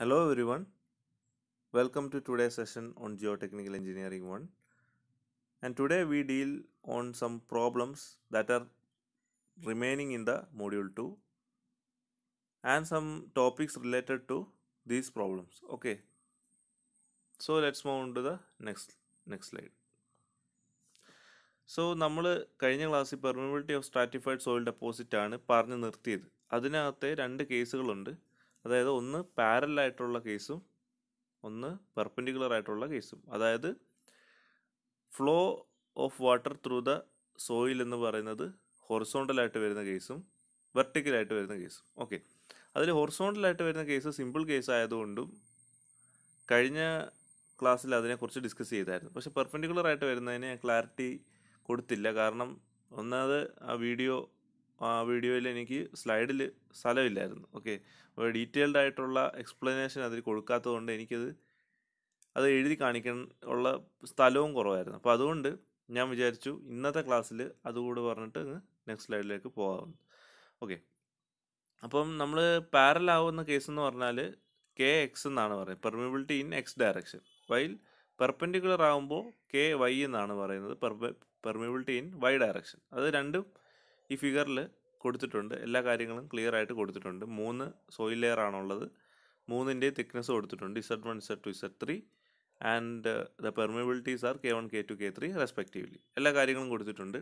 Hello everyone, welcome to today's session on Geotechnical Engineering 1 and today we deal on some problems that are remaining in the module 2 and some topics related to these problems. Okay, so let's move on to the next, next slide. So, we so നമ്മൾ കഴിഞ്ഞ permeability of stratified soil deposit. That is why we have two cases. അതായത് ഒന്ന് പാരലായിട്ടുള്ള കേസും ഒന്ന് perpendicular ആയിട്ടുള്ള കേസും അതായത് flow of water through the soil എന്ന് പറയുന്നത് ഹൊറിസോണ്ടലായിട്ട് വരുന്ന കേസും വെർട്ടിക്കലായിട്ട് വരുന്ന കേസും ഓക്കെ അതിൽ ഹൊറിസോണ്ടലായിട്ട് വരുന്ന കേസ് സിമ്പിൾ കേസ് ആയതുകൊണ്ടും കഴിഞ്ഞ ക്ലാസ്സിൽ അതിനെക്കുറിച്ച് ഡിസ്കസ് ചെയ്തായിരുന്നു പക്ഷേ പെർപെൻഡിക്കുലർ ആയിട്ട് വരുന്നതിന് ഞാൻ ക്ലാരിറ്റി കൊടുത്തില്ല കാരണം ഒന്നാമത് ആ വീഡിയോ ആ വീഡിയോയിൽ എനിക്ക് സ്ലൈഡിൽ സ്ഥലമില്ലായിരുന്നു ഓക്കെ അപ്പോൾ ഡീറ്റെയിൽഡ് ആയിട്ടുള്ള എക്സ്പ്ലനേഷൻ അതിൽ കൊടുക്കാത്തത് കൊണ്ട് എനിക്കത് അത് എഴുതി കാണിക്കാൻ ഉള്ള സ്ഥലവും കുറവായിരുന്നു അപ്പോൾ അതുകൊണ്ട് ഞാൻ വിചാരിച്ചു ഇന്നത്തെ ക്ലാസ്സിൽ അതുകൂടെ പറഞ്ഞിട്ട് നെക്സ്റ്റ് സ്ലൈഡിലേക്ക് പോകാമെന്ന് ഓക്കെ അപ്പം നമ്മൾ പാരലാവുന്ന കേസ് എന്ന് പറഞ്ഞാൽ കെ എക്സ് എന്നാണ് പറയുന്നത് permeability in X direction while perpendicular ആകുമ്പോൾ കെ വൈ എന്നാണ് പറയുന്നത് പെർമിബിലിറ്റി ഇൻ വൈ ഡയറക്ഷൻ അത് രണ്ടും ഈ ഫിഗറിൽ കൊടുത്തിട്ടുണ്ട് എല്ലാ കാര്യങ്ങളും ക്ലിയർ ആയിട്ട് കൊടുത്തിട്ടുണ്ട് മൂന്ന് സോയിൽ ലെയർ ആണുള്ളത് മൂന്നിൻ്റെ തിക്നെസ് കൊടുത്തിട്ടുണ്ട് Z one Z two Z three and the permeabilities are K one K two K three respectively എല്ലാ കാര്യങ്ങളും കൊടുത്തിട്ടുണ്ട്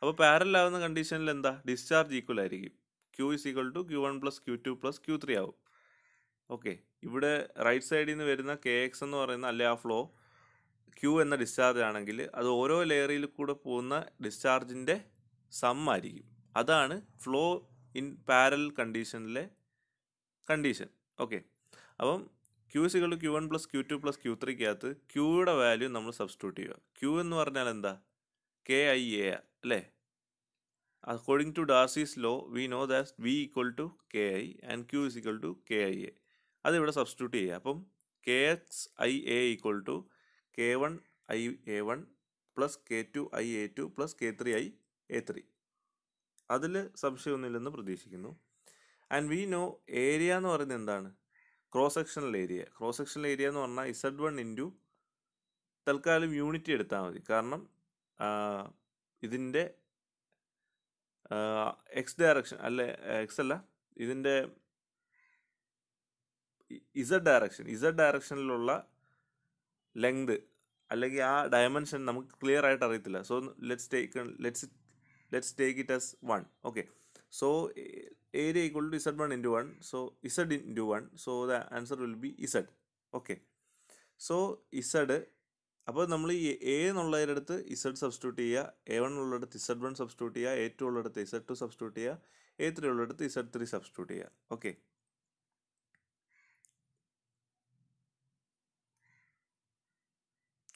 അപ്പോൾ പാരലാവുന്ന കണ്ടീഷനിൽ എന്താ ഡിസ്ചാർജ് ഈക്വൽ ആയിരിക്കും Q is equal to Q one plus Q two plus Q three ആവും okay ഇവിടെ റൈറ്റ് സൈഡിൽ നിന്ന് വരുന്ന കെ എക്സ് എന്ന് പറയുന്ന അല്ലെ ആ ഫ്ലോ ക്യൂ എന്ന ഡിസ്ചാർജ് ആണെങ്കിൽ അത് ഓരോ ലെയറിൽ കൂടെ പോകുന്ന ഡിസ്ചാർജിൻ്റെ സം ആയിരിക്കും അതാണ് ഫ്ലോ ഇൻ പാരൽ കണ്ടീഷനിലെ കണ്ടീഷൻ ഓക്കെ അപ്പം ക്യൂ സികൾ Q one plus Q two plus Q ത്രീക്കകത്ത് ക്യൂയുടെ വാല്യൂ നമ്മൾ സബ്സ്റ്റിറ്റ്യൂട്ട് ചെയ്യുക ക്യൂ എന്ന് പറഞ്ഞാൽ എന്താ കെ ഐ എ അല്ലേ according to Darcy's law we know that V equal to K I and Q is equal to K I A അതിവിടെ substitute ചെയ്യുക അപ്പം K X I A equal to K one I A one plus K two I A two plus K three I A three അതിൽ സംശയമൊന്നുമില്ലെന്ന് പ്രതീക്ഷിക്കുന്നു and we know area എന്ന് പറയുന്നത് എന്താണ് cross sectional area cross sectional area എന്ന് പറഞ്ഞാൽ Z one into തൽക്കാലം unity എടുത്താൽ മതി കാരണം ഇതിൻ്റെ എക്സ് ഡയറക്ഷൻ അല്ലെ എക്സ് അല്ല ഇതിൻ്റെ ഇസഡ് ഡയറക്ഷൻ ഇസഡ് ഡയറക്ഷനിലുള്ള ലെങ്ത് അല്ലെങ്കിൽ ആ ഡയമെൻഷൻ നമുക്ക് ക്ലിയർ ആയിട്ട് അറിയത്തില്ല so let's take let's let's take it as 1 okay so area equal to z1 into 1 so z into 1 so the answer will be z okay so z അപ്പോൾ നമ്മൾ ഈ A എന്നുള്ളതിൻ്റെ അടുത്ത് ഇസഡ് സബ്സ്റ്റിറ്റ്യൂട്ട് ചെയ്യുക A one ഉള്ളിടത്ത് Z one substitute ചെയ്യുക A two ഉള്ളിടത്ത് Z two substitute ചെയ്യുക എ ത്രീ ഉള്ളിടത്ത് ഇസഡ് ത്രീ സബ്സ്റ്റിറ്റ്യൂട്ട് ചെയ്യുക ഓക്കെ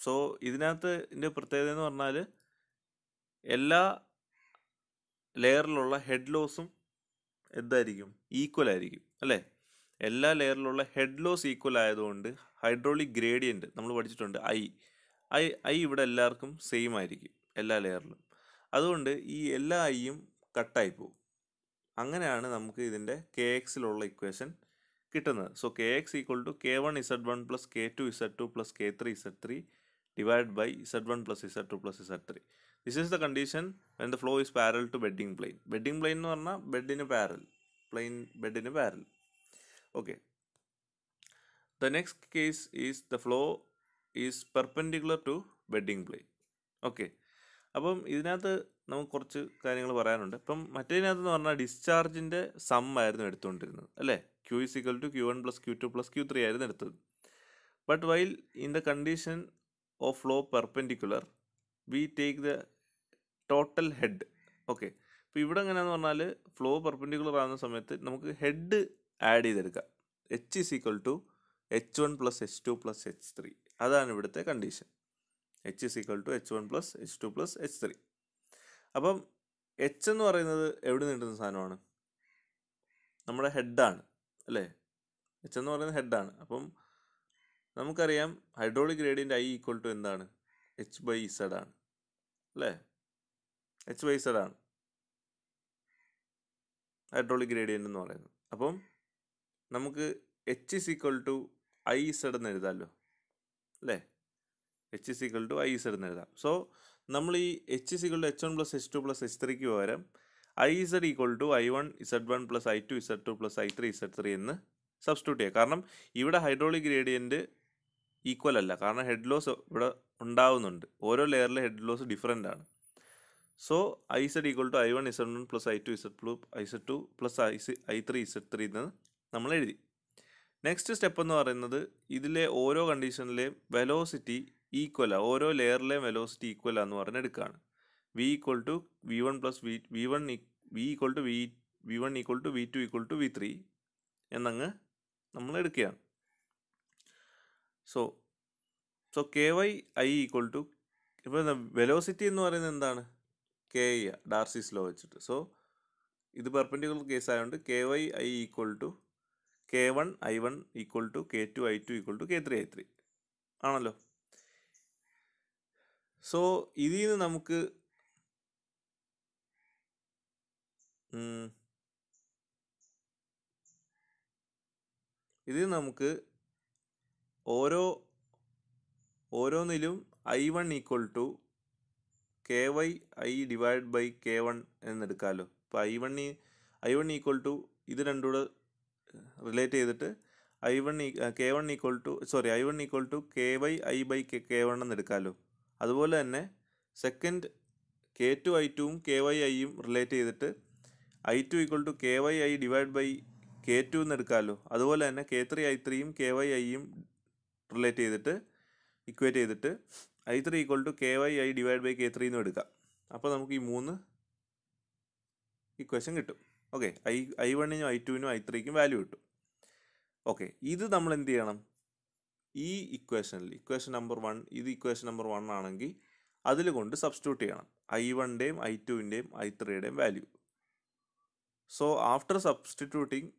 സോ ഇതിനകത്ത് ഇതിൻ്റെ പ്രത്യേകത എന്ന് പറഞ്ഞാൽ എല്ലാ ലെയറിലുള്ള ഹെഡ് ലോസും എന്തായിരിക്കും ഈക്വൽ ആയിരിക്കും അല്ലേ എല്ലാ ലെയറിലുള്ള ഹെഡ് ലോസ് ഈക്വൽ ആയതുകൊണ്ട് ഹൈഡ്രോളിക് ഗ്രേഡിയൻറ്റ് നമ്മൾ പഠിച്ചിട്ടുണ്ട് ഐ ഐ ഐ ഇവിടെ എല്ലാവർക്കും സെയിം ആയിരിക്കും എല്ലാ ലെയറിലും അതുകൊണ്ട് ഈ എല്ലാ ഐയും കട്ടായി പോകും അങ്ങനെയാണ് നമുക്ക് ഇതിൻ്റെ കെ എക്സിലുള്ള ഇക്വേഷൻ കിട്ടുന്നത് so K X equal to K one Z one plus K two Z two plus K three Z three divide by Z one plus Z two plus Z three this is the condition when the flow is parallel to bedding plane bedding plane എന്ന് പറഞ്ഞാൽ ബെഡിന് parallel plane ബെഡിന് parallel okay the next case is the flow is perpendicular to bedding plain okay അപ്പം ഇതിനകത്ത് നമുക്ക് കുറച്ച് കാര്യങ്ങൾ പറയാനുണ്ട് ഇപ്പം മറ്റേതിനകത്ത് എന്ന് പറഞ്ഞാൽ ഡിസ്ചാർജിൻ്റെ സം ആയിരുന്നു എടുത്തുകൊണ്ടിരുന്നത് അല്ലേ Q is equal to Q one plus Q two plus Q three ആയിരുന്നു എടുത്തത് but while in the condition of flow perpendicular we take the total head okay അപ്പോൾ ഇവിടെ എങ്ങനെയാണെന്ന് പറഞ്ഞാൽ ഫ്ലോ പെർപെൻഡിക്കുലർ ആകുന്ന സമയത്ത് നമുക്ക് ഹെഡ് ആഡ് ചെയ്തെടുക്കാം H is equal to H one plus H two plus H three അതാണ് ഇവിടുത്തെ condition H is equal to H one plus H two plus H three അപ്പം എച്ച് എന്ന് പറയുന്നത് എവിടെ നിന്ന് കിട്ടുന്ന സാധനമാണ് നമ്മുടെ ഹെഡാണ് അല്ലേ എച്ച് എന്ന് പറയുന്നത് ഹെഡാണ് അപ്പം നമുക്കറിയാം hydraulic gradient I equal to എന്താണ് എച്ച് ബൈ ഇസഡ് ആണ് അല്ലേ എച്ച് ബൈ ഇസഡ് ആണ് ഹൈഡ്രോളിക് ഗ്രേഡിയൻ്റ് എന്ന് പറയുന്നത് അപ്പം നമുക്ക് H is equal to I Z എന്ന് എഴുതാമല്ലോ അല്ലേ H is equal to I Z എന്ന് എഴുതാം സോ നമ്മൾ ഈ H is equal to H one plus H two plus H ത്രീക്ക് പകരം I Z equal to I one Z one plus I two Z two plus I three Z three എന്ന് substitute ചെയ്യുക കാരണം ഇവിടെ hydraulic gradient equal അല്ല കാരണം head loss ഇവിടെ ഉണ്ടാവുന്നുണ്ട് ഓരോ ലെയറിലെ ഹെഡ് ലോസ് ഡിഫറെൻ്റ് ആണ് so I Z equal to I one Z one plus I two Z plus I Z two plus I C I three Z three എന്ന് നമ്മൾ എഴുതി നെക്സ്റ്റ് സ്റ്റെപ്പ് എന്ന് പറയുന്നത് ഇതിലെ ഓരോ കണ്ടീഷനിലെയും വെലോസിറ്റി ഈക്വല ഓരോ ലെയറിലെയും വെലോസിറ്റി ഈക്വല എന്ന് പറഞ്ഞ് എടുക്കുകയാണ് V equal to V one plus V V one V equal to V V one equal to V two equal to V three എന്നങ്ങ് നമ്മൾ എടുക്കുകയാണ് so so K Y I equal to ഇപ്പോൾ velocity എന്ന് പറയുന്നത് എന്താണ് K I Darcy's law വെച്ചിട്ട് so ഇത് perpendicular case ആയതുകൊണ്ട് K Y I equal to K one I one equal to K two I two equal to K three I three ആണല്ലോ so ഇതിൽ നിന്ന് നമുക്ക് ഇതിൽ നമുക്ക് ഓരോ ഓരോന്നിലും I one equal to K Y I divide by K one എന്നെടുക്കാമല്ലോ അപ്പോൾ I one I one equal to ഇത് രണ്ടും കൂടെ റിലേറ്റ് ചെയ്തിട്ട് I one K one equal to sorry I one equal to K Y I by K K one എന്നെടുക്കാമല്ലോ അതുപോലെ തന്നെ second K two I ടുവും കെ വൈ ഐയും relate ചെയ്തിട്ട് I two equal to K Y I divide by K two എന്നെടുക്കാമല്ലോ അതുപോലെ തന്നെ K three I ത്രീയും കെ വൈ ഐയും റിലേറ്റ് ചെയ്തിട്ട് ഇക്വേറ്റ് ചെയ്തിട്ട് I three equal to K Y I divide by K three എന്ന് എടുക്കാം അപ്പോൾ നമുക്ക് ഈ മൂന്ന് ഇക്വേഷൻ കിട്ടും ഓക്കെ ഐ ഐ വണ്ണിനും ഐ ടുവിനും ഐ ത്രീക്കും വാല്യൂ കിട്ടും ഓക്കെ ഇത് നമ്മൾ എന്ത് ചെയ്യണം ഈ ഇക്വേഷനിൽ ഇക്വേഷൻ നമ്പർ വൺ ഇത് ഇക്വേഷൻ നമ്പർ വൺ ആണെങ്കിൽ അതിൽ കൊണ്ട് സബ്സ്റ്റിറ്റ്യൂട്ട് ചെയ്യണം ഐ വണിൻ്റെയും ഐ ടുവിൻ്റെയും ഐ ത്രീയുടെയും value so after substituting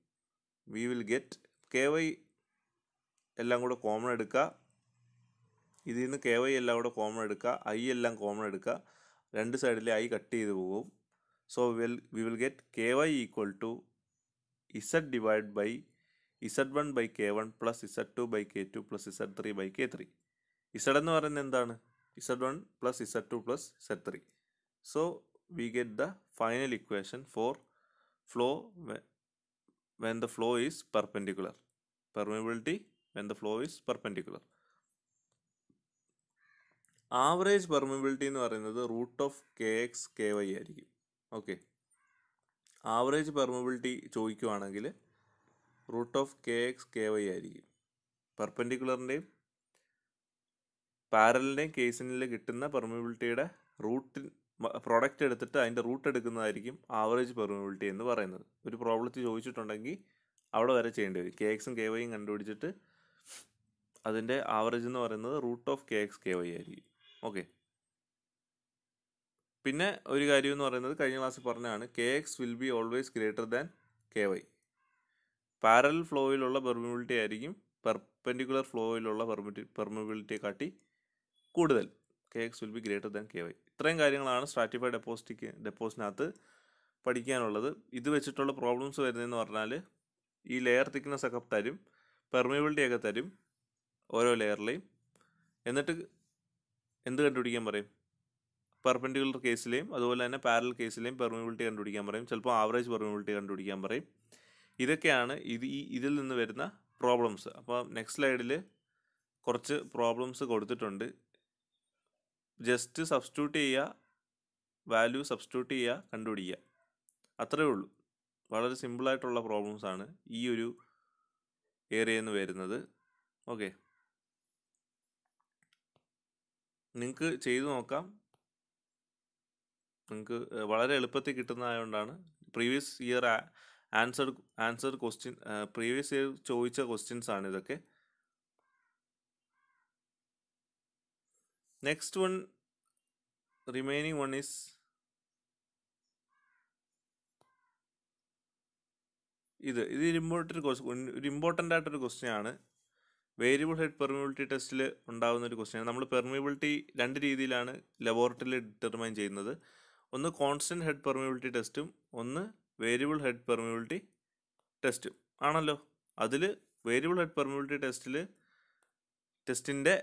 we will get K Y എല്ലാം കൂടെ കോമൺ എടുക്കുക ഇതിൽ നിന്ന് കെ വൈ എല്ലാം കൂടെ കോമൺ എടുക്കുക ഐ എല്ലാം കോമൺ എടുക്കുക രണ്ട് സൈഡിലെ ഐ കട്ട് ചെയ്ത് പോകും so will we will get K Y equal to Z divide by Z one by K one plus Z two by K two plus Z three by K three Z എന്ന് പറയുന്നത് എന്താണ് Z one plus Z two plus Z three so we get the final equation for flow when the flow is perpendicular permeability when the flow is perpendicular average permeability എന്ന് പറയുന്നത് root of K X K Y ആയിരിക്കും okay average permeability ചോദിക്കുവാണെങ്കിൽ root of K X K Y ആയിരിക്കും പെർപ്പൻഡിക്കുലറിൻ്റെയും പാരലിൻ്റെയും കേസിനിൽ കിട്ടുന്ന പെർമിബിലിറ്റിയുടെ routine product എടുത്തിട്ട് അതിൻ്റെ root എടുക്കുന്നതായിരിക്കും ആവറേജ് പെർമിബിലിറ്റി എന്ന് പറയുന്നത് ഒരു പ്രോബ്ലത്തിൽ ചോദിച്ചിട്ടുണ്ടെങ്കിൽ അവിടെ വരെ ചെയ്യേണ്ടി വരും കെ എക്സും കെ വൈയും കണ്ടുപിടിച്ചിട്ട് അതിൻ്റെ ആവറേജ് എന്ന് പറയുന്നത് root of K X K Y ആയിരിക്കും ഓക്കെ പിന്നെ ഒരു കാര്യം എന്ന് പറയുന്നത് കഴിഞ്ഞ ക്ലാസ്സിൽ പറഞ്ഞതാണ് K X will be always greater than K Y parallel ഫ്ലോയിലുള്ള പെർമിബിലിറ്റി ആയിരിക്കും പെർപെൻഡിക്കുലർ ഫ്ലോയിലുള്ള പെർമിറ്റി പെർമിബിലിറ്റിയെ കാട്ടി കൂടുതൽ K X will be greater than K Y ഇത്രയും കാര്യങ്ങളാണ് സ്ട്രാറ്റിഫൈഡ് ഡെപ്പോസിറ്റിക്ക് ഡെപ്പോസിറ്റിനകത്ത് പഠിക്കാനുള്ളത് ഇത് വെച്ചിട്ടുള്ള പ്രോബ്ലംസ് വരുന്നതെന്ന് പറഞ്ഞാൽ ഈ ലെയർ തിക്നെസ് ഒക്കെ തരും പെർമിബിലിറ്റിയൊക്കെ തരും ഓരോ ലെയറിലെയും എന്നിട്ട് എന്ത് കണ്ടുപിടിക്കാൻ പറയും പെർപെൻഡിക്കുലർ കേസിലെയും അതുപോലെ തന്നെ പാരൽ കേസിലെയും പെർമിബിലിറ്റി കണ്ടുപിടിക്കാൻ പറയും ചിലപ്പോൾ ആവറേജ് പെർമിബിലിറ്റി കണ്ടുപിടിക്കാൻ പറയും ഇതൊക്കെയാണ് ഇത് ഈ ഇതിൽ നിന്ന് വരുന്ന പ്രോബ്ലംസ് അപ്പോൾ നെക്സ്റ്റ് സ്ലൈഡിൽ കുറച്ച് പ്രോബ്ലംസ് കൊടുത്തിട്ടുണ്ട് ജസ്റ്റ് സബ്സ്റ്റിറ്റ്യൂട്ട് ചെയ്യുക വാല്യൂ സബ്സ്റ്റിറ്റ്യൂട്ട് ചെയ്യുക കണ്ടുപിടിക്കുക അത്രയേ ഉള്ളൂ വളരെ സിമ്പിളായിട്ടുള്ള ആണ് ഈ ഒരു ഏരിയയിൽ നിന്ന് വരുന്നത് ഓക്കേ നിങ്ങൾക്ക് ചെയ്തു നോക്കാം നിങ്ങൾക്ക് വളരെ എളുപ്പത്തിൽ കിട്ടുന്നതായതുകൊണ്ടാണ് previous year answer answer question previous year ചോദിച്ച ക്വസ്റ്റ്യൻസ് ആണ് ഇതൊക്കെ next one remaining one is ഇത് ഇത് ഇമ്പോർട്ടൻ്റ് ഒരു ഇമ്പോർട്ടൻ്റ് ആയിട്ടൊരു ക്വസ്റ്റ്യൻ ആണ് വേരിയബിൾ ഹെഡ് പെർമിബിലിറ്റി ടെസ്റ്റിൽ ഉണ്ടാകുന്ന ഒരു ക്വസ്റ്റ്യൻ നമ്മൾ പെർമിബിലിറ്റി രണ്ട് രീതിയിലാണ് ലബോറട്ടറിയിൽ ഡിറ്റർമൈൻ ചെയ്യുന്നത് ഒന്ന് കോൺസ്റ്റൻറ്റ് ഹെഡ് പെർമിബിലിറ്റി ടെസ്റ്റും ഒന്ന് വേരിയബിൾ ഹെഡ് പെർമിബിലിറ്റി ടെസ്റ്റും ആണല്ലോ അതിൽ വേരിയബിൾ ഹെഡ് പെർമിബിലിറ്റി ടെസ്റ്റിൽ ടെസ്റ്റിൻ്റെ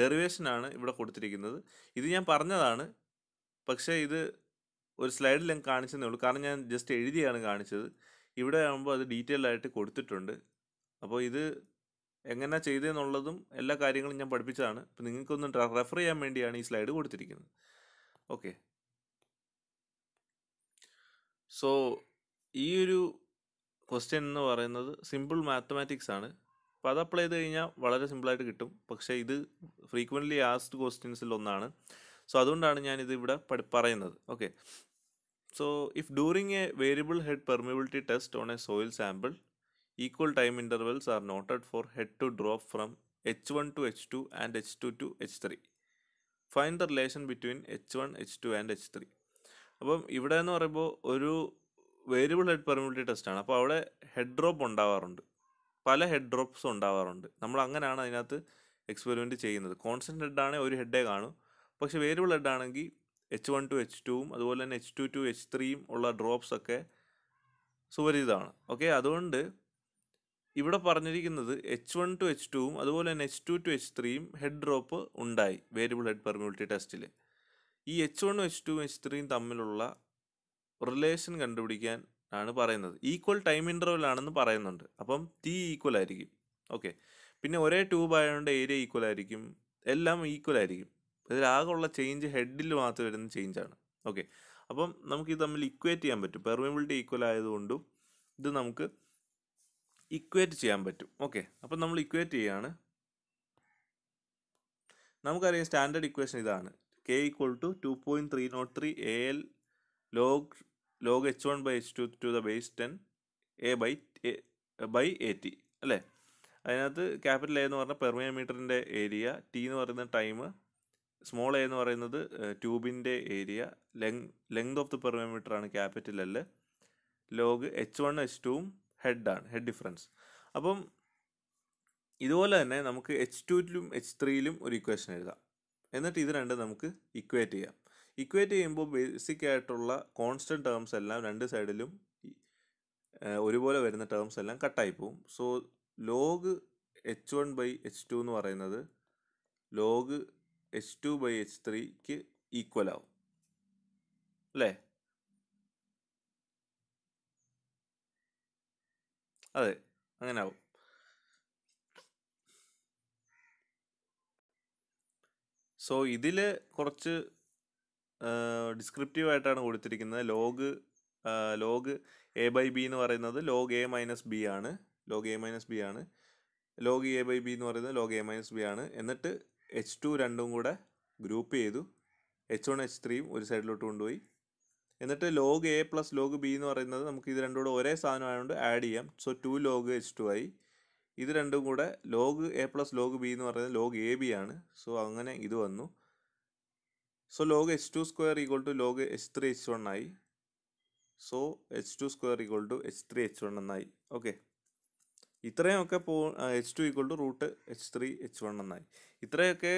ഡെറിവേഷനാണ് ഇവിടെ കൊടുത്തിരിക്കുന്നത് ഇത് ഞാൻ പറഞ്ഞതാണ് പക്ഷേ ഇത് ഒരു സ്ലൈഡിൽ ഞാൻ കാണിച്ചതേ ഉള്ളൂ കാരണം ഞാൻ ജസ്റ്റ് എഴുതിയാണ് കാണിച്ചത് ഇവിടെ ആകുമ്പോൾ അത് ഡീറ്റെയിൽ ആയിട്ട് കൊടുത്തിട്ടുണ്ട് അപ്പോൾ ഇത് എങ്ങനെ ചെയ്തതെന്നുള്ളതും എല്ലാ കാര്യങ്ങളും ഞാൻ പഠിപ്പിച്ചതാണ് അപ്പോൾ നിങ്ങൾക്കൊന്ന് റെഫർ ചെയ്യാൻ വേണ്ടിയാണ് ഈ സ്ലൈഡ് കൊടുത്തിരിക്കുന്നത് ഓക്കെ സോ ഈ ഒരു ക്വസ്റ്റ്യൻ എന്ന് പറയുന്നത് സിമ്പിൾ മാത്തമാറ്റിക്സ് ആണ് അപ്പോൾ അത് അപ്ലൈ ചെയ്ത് കഴിഞ്ഞാൽ വളരെ സിമ്പിളായിട്ട് കിട്ടും പക്ഷേ ഇത് ഫ്രീക്വൻ്റ്ലി ആസ്ഡ് ക്വസ്റ്റ്യൻസിൽ ഒന്നാണ് സോ അതുകൊണ്ടാണ് ഞാനിത് ഇവിടെ പറയുന്നത് okay so if during a variable head permeability test on a soil sample Equal time intervals are noted for head to drop from H1 to H2 and H2 to H3. Find the relation between H1, H2 and H three അപ്പം ഇവിടെ എന്ന് പറയുമ്പോൾ ഒരു variable head പെർമിറ്റി ടെസ്റ്റാണ് അപ്പോൾ അവിടെ head drop ഉണ്ടാവാറുണ്ട് പല ഹെഡ് ഡ്രോപ്സ് ഉണ്ടാവാറുണ്ട് നമ്മൾ അങ്ങനെയാണ് അതിനകത്ത് എക്സ്പെരിമെൻ്റ് ചെയ്യുന്നത് കോൺസ്റ്റൻറ്റ് ഹെഡാണെങ്കിൽ ഒരു ഹെഡേ കാണും പക്ഷേ വേരിയബിൾ ഹെഡ് ആണെങ്കിൽ എച്ച് വൺ ടു എച്ച് ടുവും അതുപോലെ തന്നെ എച്ച് ടു ടു എച്ച് ത്രീയും ഉള്ള ഡ്രോപ്സ് ഒക്കെ സുപരിചിതമാണ് ഓക്കെ അതുകൊണ്ട് ഇവിടെ പറഞ്ഞിരിക്കുന്നത് എച്ച് വൺ ടു എച്ച് ടുവും അതുപോലെ തന്നെ എച്ച് ടു ടു എച്ച് ത്രീയും ഹെഡ് ഡ്രോപ്പ് ഉണ്ടായി വേരിയബിൾ ഹെഡ് പെർമ്യൂണിറ്റി ടെസ്റ്റിൽ ഈ എച്ച് വണ്ണും എച്ച് ടുവും എച്ച് ത്രീയും തമ്മിലുള്ള റിലേഷൻ കണ്ടുപിടിക്കാൻ ആണ് പറയുന്നത് ഈക്വൽ ടൈം ഇൻ്റർവൽ ആണെന്ന് പറയുന്നുണ്ട് അപ്പം ടി ഈക്വൽ ആയിരിക്കും ഓക്കെ പിന്നെ ഒരേ ട്യൂബ് ആയതുകൊണ്ട് ഏരിയ ഈക്വൽ ആയിരിക്കും എല്ലാം ഈക്വൽ ആയിരിക്കും ഇതിലാകുള്ള ചേഞ്ച് ഹെഡിൽ മാത്രം വരുന്ന ചേഞ്ചാണ് ഓക്കെ അപ്പം നമുക്ക് ഇത് തമ്മിൽ ഇക്വേറ്റ് ചെയ്യാൻ പറ്റും പെർമിബിലിറ്റി ഈക്വൽ ആയതുകൊണ്ടും ഇത് നമുക്ക് ഇക്വേറ്റ് ചെയ്യാൻ പറ്റും ഓക്കെ അപ്പം നമ്മൾ ഇക്വേറ്റ് ചെയ്യാണ് നമുക്കറിയാം സ്റ്റാൻഡേർഡ് ഇക്വേഷൻ ഇതാണ് K equal to two point three naught three A L log log H one by H two to the base ten A by A by A T അല്ലേ അതിനകത്ത് capital A എന്ന് പറഞ്ഞാൽ പെർമിയ മീറ്ററിൻ്റെ area T എന്ന് പറയുന്ന time small A എന്ന് പറയുന്നത് ട്യൂബിൻ്റെ area length length of the പെർമിയ മീറ്ററാണ് capital L log H one H ടുവും ഹെഡാണ് ഹെഡ് ഡിഫറൻസ് അപ്പം ഇതുപോലെ തന്നെ നമുക്ക് എച്ച് ടുവിലും എച്ച് ത്രീയിലും ഒരു ഇക്വേഷൻ എഴുതാം എന്നിട്ട് ഇത് രണ്ടും നമുക്ക് ഇക്വേറ്റ് ചെയ്യാം ഇക്വേറ്റ് ചെയ്യുമ്പോൾ ബേസിക് ആയിട്ടുള്ള കോൺസ്റ്റൻറ്റ് ടേംസ് എല്ലാം രണ്ട് സൈഡിലും ഒരുപോലെ വരുന്ന ടേംസ് എല്ലാം കട്ടായി പോവും so log H one by H two എന്ന് പറയുന്നത് log H two by H ത്രീക്ക് ഈക്വൽ ആവും അല്ലേ അതെ അങ്ങനെ ആവും. സോ ഇതില് കുറച്ച് ഡിസ്ക്രിപ്റ്റീവ് ആയിട്ടാണ് കൊടുത്തിരിക്കുന്നത് log log A by B എന്ന് പറയുന്നത് ലോഗ് എ മൈനസ് ബി ആണ് ലോഗ് എ മൈനസ് ബി ആണ് ലോഗ് എ ബൈ ബി എന്ന് പറയുന്നത് ലോഗ് എ മൈനസ് ബി ആണ് എന്നിട്ട് എച്ച് ടു രണ്ടും കൂടെ ഗ്രൂപ്പ് ചെയ്തു എച്ച് വൺ എച്ച് ത്രീയും ഒരു സൈഡിലോട്ട് കൊണ്ടുപോയി എന്നിട്ട് log A plus log B എന്ന് പറയുന്നത് നമുക്ക് ഇത് രണ്ടും കൂടെ ഒരേ സാധനമായതുകൊണ്ട് ആഡ് ചെയ്യാം so two log H two ആയി ഇത് രണ്ടും കൂടെ log A plus log B എന്ന് പറയുന്നത് ലോഗ് എ ബി ആണ് സോ അങ്ങനെ ഇത് വന്നു so log H two square equal to log H three H one ആയി so H two square equal to H three H one എന്നായി okay ഇത്രയൊക്കെ പോ H two equal to root H three H one എന്നായി ഇത്രയൊക്കെ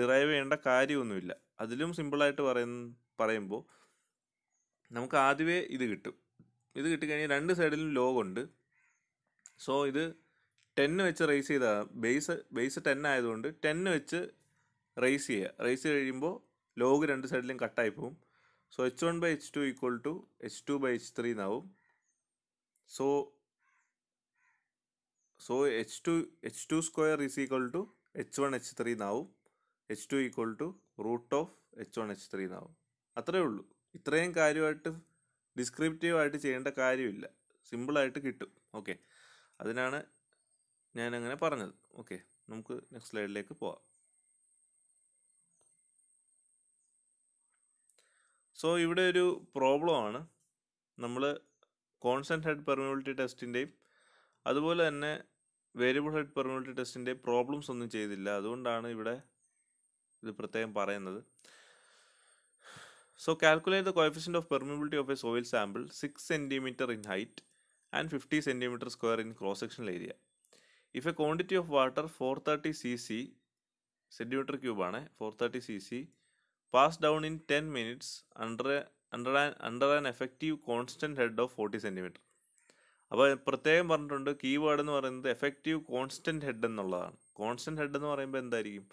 derive ചെയ്യേണ്ട കാര്യമൊന്നുമില്ല അതിലും സിമ്പിളായിട്ട് പറയുന്ന പറയുമ്പോൾ നമുക്ക് ആദ്യമേ ഇത് കിട്ടും ഇത് കിട്ടിക്കഴിഞ്ഞാൽ രണ്ട് സൈഡിലും ലോഗ് ഉണ്ട് സോ ഇത് ടെന്ന് വെച്ച് റേസ് ചെയ്താൽ ബേസ് ബേസ് ടെൻ ആയതുകൊണ്ട് ടെന്ന് വെച്ച് റേസ് ചെയ്യുക റേസ് കഴിയുമ്പോൾ ലോഗ് രണ്ട് സൈഡിലും കട്ടായി പോവും so H one by H two equal to H two by H three എന്നാവും so so H two H two square is equal to H one H three എന്നാവും H two equal to root of H one H three എന്നാവും അത്രയേ ഉള്ളൂ ഇത്രയും കാര്യമായിട്ട് ഡിസ്ക്രിപ്റ്റീവായിട്ട് ചെയ്യേണ്ട കാര്യമില്ല സിമ്പിളായിട്ട് കിട്ടും ഓക്കെ അതിനാണ് അങ്ങനെ പറഞ്ഞത് ഓക്കെ നമുക്ക് നെക്സ്റ്റ് സ്ലൈഡിലേക്ക് പോവാം സോ ഇവിടെ ഒരു പ്രോബ്ലമാണ് നമ്മൾ കോൺസെൻറ്റ് ഹെഡ് പെർമിബിലിറ്റി ടെസ്റ്റിൻ്റെയും അതുപോലെ തന്നെ വേരിയബിൾ ഹെഡ് പെർമിബിലിറ്റി ടെസ്റ്റിൻ്റെയും പ്രോബ്ലംസ് ഒന്നും ചെയ്തില്ല അതുകൊണ്ടാണ് ഇവിടെ ഇത് പ്രത്യേകം പറയുന്നത് So calculate the coefficient of permeability of a soil sample 6 cm in height and 50 cm square in cross-sectional area. If a quantity of water 430 cc centimetre ക്യൂബാണ് four thirty C C pass down in ten minutes under under an under an effective constant head of forty centimetre അപ്പോൾ പ്രത്യേകം പറഞ്ഞിട്ടുണ്ട് keyword എന്ന് പറയുന്നത് effective constant head എന്നുള്ളതാണ് constant head എന്ന് പറയുമ്പോൾ എന്തായിരിക്കും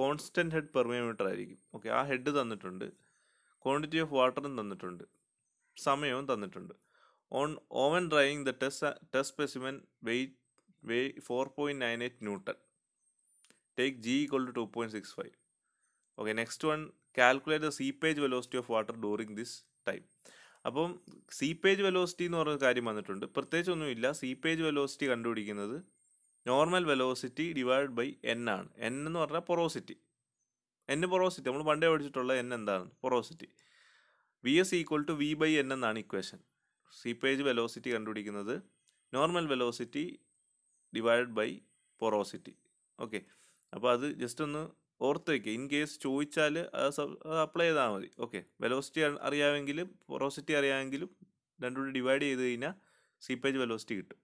കോൺസ്റ്റൻറ്റ് ഹെഡ് പെർമിയമീറ്റർ ആയിരിക്കും ഓക്കെ ആ ഹെഡ് തന്നിട്ടുണ്ട് ക്വാണ്ടിറ്റി ഓഫ് വാട്ടറും തന്നിട്ടുണ്ട് സമയവും തന്നിട്ടുണ്ട് on oven drying the test test specimen weight weigh four point nine eight newton take G equal to two point six five okay next one calculate the seepage velocity of water during this time അപ്പം seepage velocity എന്ന് പറഞ്ഞൊരു കാര്യം വന്നിട്ടുണ്ട് പ്രത്യേകിച്ചൊന്നുമില്ല seepage velocity കണ്ടുപിടിക്കുന്നത് normal velocity divide by N ആണ് N എന്ന് പറഞ്ഞാൽ പൊറോസിറ്റി എൻ പൊറോസിറ്റി നമ്മൾ പണ്ടേ പഠിച്ചിട്ടുള്ള എൻ എന്താണ് porosity V S equal to V by N എന്നാണ് ഇക്വേഷൻ സീപ്പേജ് വെലോസിറ്റി കണ്ടുപിടിക്കുന്നത് normal velocity divide by porosity okay അപ്പോൾ അത് ജസ്റ്റ് ഒന്ന് ഓർത്ത് വയ്ക്കുക ഇൻ കേസ് ചോദിച്ചാൽ അത് അപ്ലൈ ചെയ്താൽ മതി ഓക്കെ വെലോസിറ്റി അറിയാമെങ്കിലും പൊറോസിറ്റി അറിയാമെങ്കിലും കൂടി ഡിവൈഡ് ചെയ്ത് കഴിഞ്ഞാൽ സീപ്പേജ് വെലോസിറ്റി കിട്ടും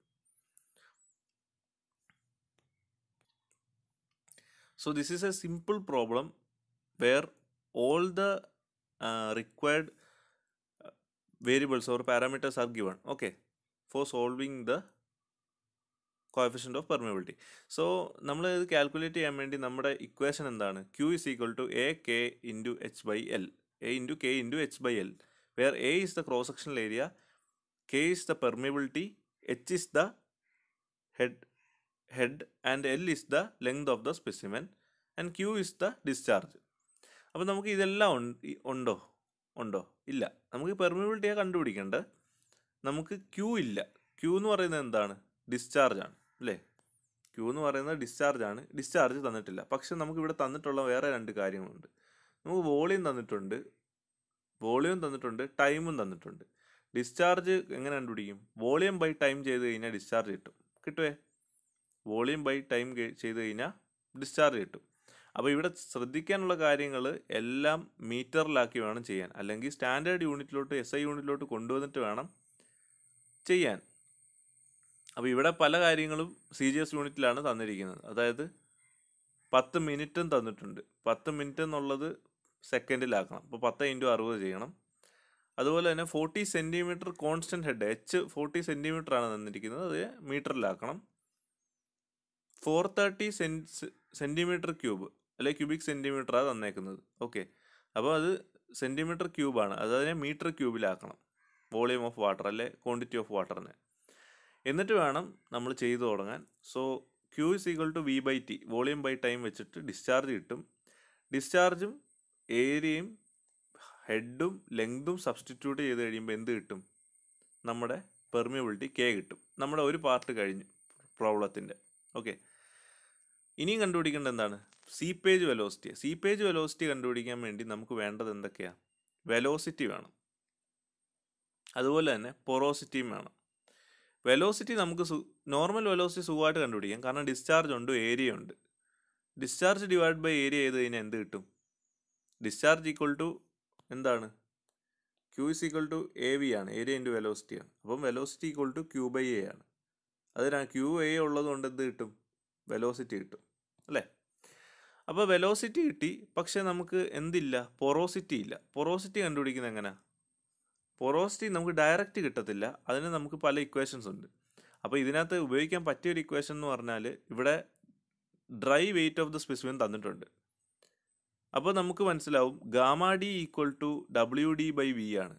so this is a simple problem where all the uh, required uh, variables or parameters are given okay for solving the coefficient of permeability so we calculate m and equation endana q is equal to a k into h by l a into k into h by l where a is the cross sectional area k is the permeability h is the head head and l is the length of the specimen and q is the discharge അപ്പോൾ നമുക്ക് ഇതെല്ലാം ഉണ്ടോ ഉണ്ടോ ഇല്ല നമുക്ക് പെർമിബിലിറ്റിയാണ് കണ്ടുപിടിക്കേണ്ടത് നമുക്ക് Q ഇല്ല ക്യൂ എന്ന് പറയുന്നത് എന്താണ് ഡിസ്ചാർജ് ആണ് അല്ലേ ക്യൂ എന്ന് പറയുന്നത് ഡിസ്ചാർജ് ആണ് ഡിസ്ചാർജ് തന്നിട്ടില്ല പക്ഷെ നമുക്ക് ഇവിടെ തന്നിട്ടുള്ള വേറെ രണ്ട് കാര്യങ്ങളുണ്ട് നമുക്ക് വോളിയം തന്നിട്ടുണ്ട് വോളിയം തന്നിട്ടുണ്ട് ടൈമും തന്നിട്ടുണ്ട് ഡിസ്ചാർജ് എങ്ങനെ കണ്ടുപിടിക്കും വോളിയം ബൈ ടൈം ചെയ്ത് കഴിഞ്ഞാൽ ഡിസ്ചാർജ് കിട്ടും കിട്ടുമേ വോളിയം ബൈ ടൈം ചെയ്ത് കഴിഞ്ഞാൽ ഡിസ്ചാർജ് കിട്ടും അപ്പോൾ ഇവിടെ ശ്രദ്ധിക്കാനുള്ള കാര്യങ്ങൾ എല്ലാം മീറ്ററിലാക്കി വേണം ചെയ്യാൻ അല്ലെങ്കിൽ സ്റ്റാൻഡേർഡ് യൂണിറ്റിലോട്ട് എസ് ഐ യൂണിറ്റിലോട്ട് കൊണ്ടുവന്നിട്ട് വേണം ചെയ്യാൻ അപ്പോൾ ഇവിടെ പല കാര്യങ്ങളും സി ജി എസ് യൂണിറ്റിലാണ് തന്നിരിക്കുന്നത് അതായത് പത്ത് മിനിറ്റും തന്നിട്ടുണ്ട് പത്ത് മിനിറ്റ് എന്നുള്ളത് സെക്കൻഡിലാക്കണം അപ്പോൾ പത്ത് ഇൻറ്റു അറുപത് ചെയ്യണം അതുപോലെ തന്നെ forty centimetre constant head H forty centimetre ആണ് തന്നിരിക്കുന്നത് അത് മീറ്ററിലാക്കണം ഫോർ തേർട്ടി സെൻ സെൻറ്റിമീറ്റർ ക്യൂബ് അല്ലെ ക്യൂബിക് സെൻറ്റിമീറ്ററാണ് തന്നേക്കുന്നത് ഓക്കെ അപ്പോൾ അത് സെൻറ്റിമീറ്റർ ക്യൂബാണ് അത് അതിനെ മീറ്റർ ക്യൂബിലാക്കണം വോളിയം ഓഫ് വാട്ടർ അല്ലെ ക്വാണ്ടിറ്റി ഓഫ് വാട്ടറിനെ എന്നിട്ട് വേണം നമ്മൾ ചെയ്തു തുടങ്ങാൻ so Q is equal to V by T volume by time വെച്ചിട്ട് ഡിസ്ചാർജ് കിട്ടും ഡിസ്ചാർജും ഏരിയയും ഹെഡും ലെങ്തും സബ്സ്റ്റിറ്റ്യൂട്ട് ചെയ്ത് കഴിയുമ്പോൾ എന്ത് കിട്ടും നമ്മുടെ പെർമിയബിലിറ്റി കെ കിട്ടും നമ്മുടെ ഒരു പാർട്ട് കഴിഞ്ഞു പ്രോബ്ലത്തിൻ്റെ ഓക്കെ ഇനിയും കണ്ടുപിടിക്കേണ്ടത് എന്താണ് സീപ്പേജ് വെലോസിറ്റി സീപ്പേജ് വെലോസിറ്റി കണ്ടുപിടിക്കാൻ വേണ്ടി നമുക്ക് വേണ്ടത് എന്തൊക്കെയാണ് വെലോസിറ്റി വേണം അതുപോലെ തന്നെ പൊറോസിറ്റിയും വേണം വെലോസിറ്റി നമുക്ക് സു നോർമൽ വെലോസിറ്റി സുഖമായിട്ട് കണ്ടുപിടിക്കാം കാരണം ഡിസ്ചാർജ് ഉണ്ട് ഏരിയ ഉണ്ട് ഡിസ്ചാർജ് ഡിവൈഡ് ബൈ ഏരിയ ചെയ്ത് കഴിഞ്ഞാൽ എന്ത് കിട്ടും ഡിസ്ചാർജ് ഈക്വൽ ടു എന്താണ് Q is equal to A V ആണ് ഏരിയ ഇൻറ്റു വെലോസിറ്റി ആണ് അപ്പം velocity equal to Q by A ആണ് അതിനാണ് ക്യൂ എ ഉള്ളത് കൊണ്ട് എന്ത് കിട്ടും വെലോസിറ്റി കിട്ടും അല്ലേ അപ്പോൾ വെലോസിറ്റി കിട്ടി പക്ഷേ നമുക്ക് എന്തില്ല പൊറോസിറ്റി ഇല്ല പൊറോസിറ്റി കണ്ടുപിടിക്കുന്നത് എങ്ങനെ പൊറോസിറ്റി നമുക്ക് ഡയറക്റ്റ് കിട്ടത്തില്ല അതിന് നമുക്ക് പല ഇക്വേഷൻസ് ഉണ്ട് അപ്പോൾ ഇതിനകത്ത് ഉപയോഗിക്കാൻ പറ്റിയ ഒരു ഇക്വേഷൻ എന്ന് പറഞ്ഞാൽ ഇവിടെ dry weight of the specimen തന്നിട്ടുണ്ട് അപ്പോൾ നമുക്ക് മനസ്സിലാവും gamma D equal to W D by V ആണ്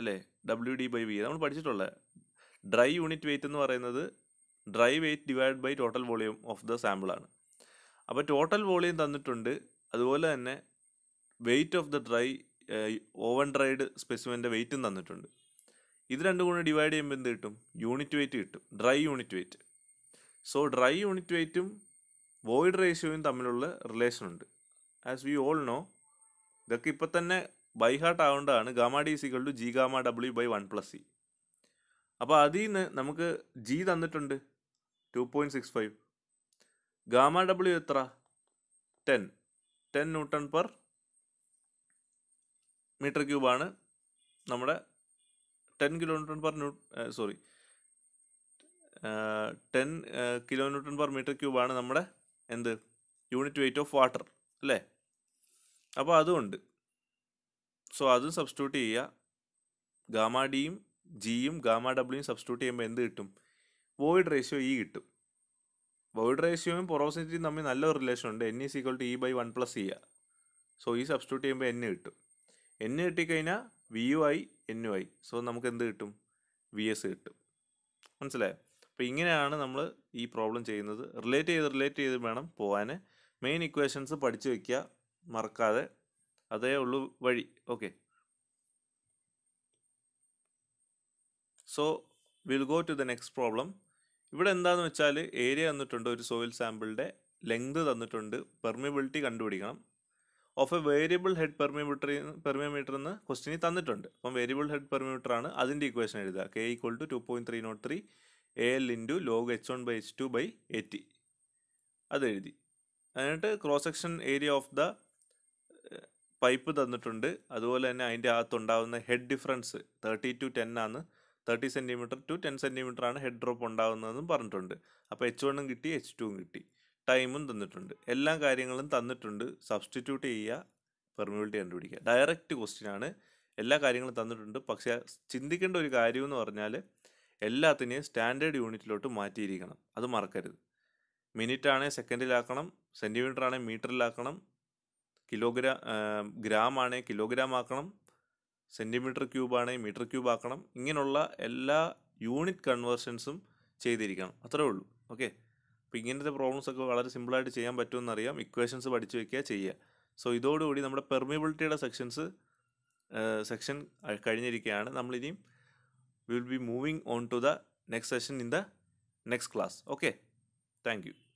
അല്ലേ ഡബ്ല്യു ഡി ബൈ വി നമ്മൾ പഠിച്ചിട്ടുള്ള ഡ്രൈ യൂണിറ്റ് വെയിറ്റ് എന്ന് പറയുന്നത് dry weight divide by total volume of the സാമ്പിളാണ് അപ്പോൾ ടോട്ടൽ വോളിയം തന്നിട്ടുണ്ട് അതുപോലെ തന്നെ weight of the dry oven dried സ്പെസിമെൻ്റെ വെയ്റ്റും തന്നിട്ടുണ്ട് ഇത് രണ്ടും കൂടെ ഡിവൈഡ് ചെയ്യുമ്പോൾ എന്ത് കിട്ടും യൂണിറ്റ് വെയ്റ്റ് കിട്ടും dry unit weight so dry unit വെയ്റ്റും വോയിഡ് റേഷ്യോയും തമ്മിലുള്ള റിലേഷൻ ഉണ്ട് ആസ് വി ഓൾ നോ ഇതൊക്കെ ഇപ്പം തന്നെ ബൈ ഹാർട്ട് ആവേണ്ടതാണ് gamma D equal to G gamma W by one plus C അപ്പോൾ അതിൽ നിന്ന് നമുക്ക് ജി തന്നിട്ടുണ്ട് two point six five gamma W എത്ര ten ten newton per metre ക്യൂബാണ് നമ്മുടെ ten kilo newton per new sorry ten kilo newton per metre ക്യൂബാണ് നമ്മുടെ എന്ത് യൂണിറ്റ് വെയിറ്റ് ഓഫ് വാട്ടർ അല്ലേ അപ്പോൾ അതുകൊണ്ട് സോ അതും സബ്സ്റ്റിറ്റ്യൂട്ട് ചെയ്യുക ഗാമ ഡിയും ജിയും ഗാമ ഡബ്ല്യൂയും സബ്സ്റ്റിറ്റ്യൂട്ട് ചെയ്യുമ്പോൾ എന്ത് കിട്ടും വോയിഡ് റേഷ്യോ ഇ കിട്ടും വോയിഡ് റേഷ്യോയും പൊറോസിറ്റിയും തമ്മിൽ നല്ലൊരു റിലേഷൻ ഉണ്ട് N is equal to E by one plus E so ഈ സബ്സ്റ്റിറ്റ്യൂട്ട് ചെയ്യുമ്പോൾ എൻ കിട്ടും എന്ന് കിട്ടിക്കഴിഞ്ഞാൽ V U I N U I so നമുക്ക് എന്ത് കിട്ടും വി എസ് കിട്ടും മനസ്സിലായോ അപ്പോൾ ഇങ്ങനെയാണ് നമ്മൾ ഈ പ്രോബ്ലം ചെയ്യുന്നത് റിലേറ്റ് ചെയ്ത് റിലേറ്റ് ചെയ്ത് വേണം പോകാൻ മെയിൻ ഇക്വേഷൻസ് പഠിച്ചു വയ്ക്കുക മറക്കാതെ അതേ ഉള്ളൂ വഴി okay so will go to the next problem ഇവിടെ എന്താണെന്ന് വെച്ചാൽ ഏരിയ തന്നിട്ടുണ്ട് ഒരു സോയിൽ സാമ്പിളിൻ്റെ ലെങ്ത് തന്നിട്ടുണ്ട് പെർമിബിലിറ്റി കണ്ടുപിടിക്കണം of a variable head permeameter permeameter എന്ന് ക്വസ്റ്റിനി തന്നിട്ടുണ്ട് അപ്പം വേരിയബിൾ ഹെഡ് പെർമിമീറ്റർ ആണ് അതിൻ്റെ ഇക്വേഷൻ എഴുതുക K equal to two point three naught three A L into log H one by H two by A T എഴുതി എന്നിട്ട് cross section area of the pipe തന്നിട്ടുണ്ട് അതുപോലെ തന്നെ അതിൻ്റെ അകത്തുണ്ടാകുന്ന head difference thirty to ten ആണ് thirty centimetre to ten centimetre ആണ് head drop ഉണ്ടാകുന്നതെന്നും പറഞ്ഞിട്ടുണ്ട് അപ്പോൾ എച്ച് വണ്ണും കിട്ടി എച്ച് ടുവും കിട്ടി ടൈമും തന്നിട്ടുണ്ട് എല്ലാ കാര്യങ്ങളും തന്നിട്ടുണ്ട് സബ്സ്റ്റിറ്റ്യൂട്ട് ചെയ്യുക പെർമിബിലിറ്റി കണ്ടുപിടിക്കുക ഡയറക്റ്റ് ക്വസ്റ്റ്യൻ ആണ് എല്ലാ കാര്യങ്ങളും തന്നിട്ടുണ്ട് പക്ഷേ ചിന്തിക്കേണ്ട ഒരു കാര്യം എന്ന് പറഞ്ഞാൽ എല്ലാത്തിനെയും സ്റ്റാൻഡേർഡ് യൂണിറ്റിലോട്ട് മാറ്റിയിരിക്കണം അത് മറക്കരുത് മിനിറ്റ് ആണെങ്കിൽ സെക്കൻഡിലാക്കണം സെൻറ്റിമീറ്റർ ആണെങ്കിൽ മീറ്ററിലാക്കണം കിലോഗ്രാം ഗ്രാം ആണെങ്കിൽ കിലോഗ്രാം ആക്കണം സെൻറ്റിമീറ്റർ ക്യൂബാണെങ്കിൽ മീറ്റർ ക്യൂബ് ആക്കണം ഇങ്ങനെയുള്ള എല്ലാ യൂണിറ്റ് കൺവേർഷൻസും ചെയ്തിരിക്കണം അത്രേ ഉള്ളൂ ഓക്കെ അപ്പോൾ ഇങ്ങനത്തെ പ്രോബ്ലംസ് ഒക്കെ വളരെ സിമ്പിളായിട്ട് ചെയ്യാൻ പറ്റുമെന്ന് അറിയാം ഇക്വേഷൻസ് പഠിച്ചു വയ്ക്കുക ചെയ്യുക സോ ഇതോടുകൂടി നമ്മുടെ പെർമിബിലിറ്റിയുടെ സെക്ഷൻസ് സെക്ഷൻ കഴിഞ്ഞിരിക്കുകയാണ് നമ്മളിനിയും will be moving on to the next session in the next class okay thank U